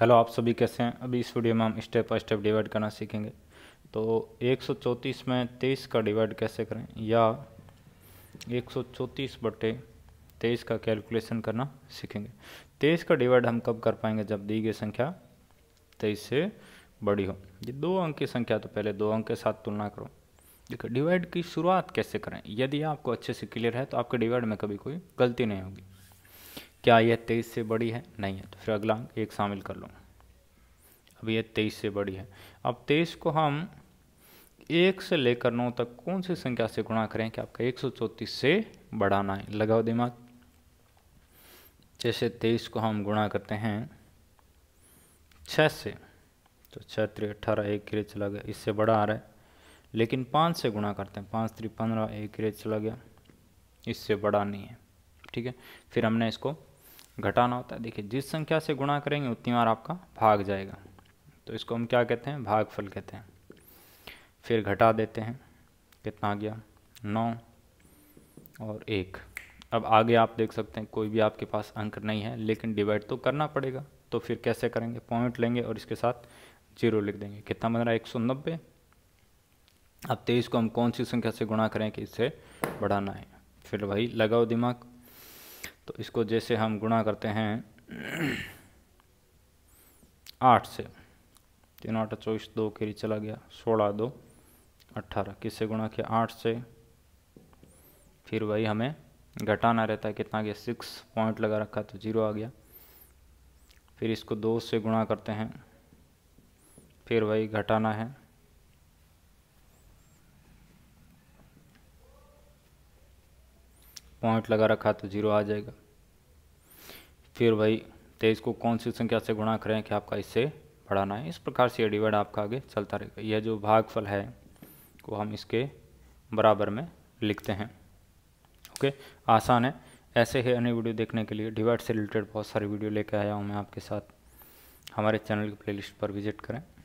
hello आप सभी कैसे हैं अभी इस वीडियो में हम स्टेप बाई स्टेप डिवाइड करना सीखेंगे तो 134 में 23 का डिवाइड कैसे करें या 134 बटे 23 का कैलकुलेशन करना सीखेंगे 23 का डिवाइड हम कब कर पाएंगे जब दी गई संख्या 23 से बड़ी हो ये दो अंक की संख्या तो पहले दो अंक के साथ तुलना करो देखो डिवाइड की शुरुआत कैसे करें यदि आपको अच्छे से क्लियर है तो आपके डिवाइड में कभी कोई गलती नहीं होगी क्या यह तेईस से बड़ी है नहीं है तो फिर अगला अंक एक शामिल कर लो अब यह तेईस से बड़ी है अब तेईस को हम एक से लेकर नौ तक कौन सी संख्या से गुणा करें कि आपका एक सौ चौंतीस से बढ़ाना है लगाओ दिमाग जैसे तेईस को हम गुणा करते हैं छः से तो छः त्री अट्ठारह एक गिरे चला गया इससे बड़ा आ रहा है लेकिन पाँच से गुणा करते हैं पाँच त्री पंद्रह एक गिरे चला गया इससे बड़ा नहीं है ठीक है फिर हमने इसको घटाना होता है देखिए जिस संख्या से गुणा करेंगे उतनी बार आपका भाग जाएगा तो इसको हम क्या कहते हैं भागफल कहते हैं फिर घटा देते हैं कितना आ गया नौ और एक अब आगे आप देख सकते हैं कोई भी आपके पास अंक नहीं है लेकिन डिवाइड तो करना पड़ेगा तो फिर कैसे करेंगे पॉइंट लेंगे और इसके साथ जीरो लिख देंगे कितना बन रहा है एक सौ नब्बे अब तेईस को हम कौन सी संख्या से गुणा करें कि इससे बढ़ाना है फिर वही लगाओ दिमाग तो इसको जैसे हम गुणा करते हैं आठ से तीन आठ चौबीस दो के चला गया सोलह दो अट्ठारह किससे गुणा किया आठ से फिर वही हमें घटाना रहता है कितना गया सिक्स पॉइंट लगा रखा तो जीरो आ गया फिर इसको दो से गुणा करते हैं फिर वही घटाना है पॉइंट लगा रखा तो जीरो आ जाएगा फिर भाई तेईस तो को कौन सी संख्या से गुणा करें कि आपका इससे बढ़ाना है इस प्रकार से ये डिवाइड आपका आगे चलता रहेगा यह जो भागफल है को हम इसके बराबर में लिखते हैं ओके आसान है ऐसे ही अन्य वीडियो देखने के लिए डिवाइड से रिलेटेड बहुत सारी वीडियो लेकर आया हूँ मैं आपके साथ हमारे चैनल की प्लेलिस्ट पर विजिट करें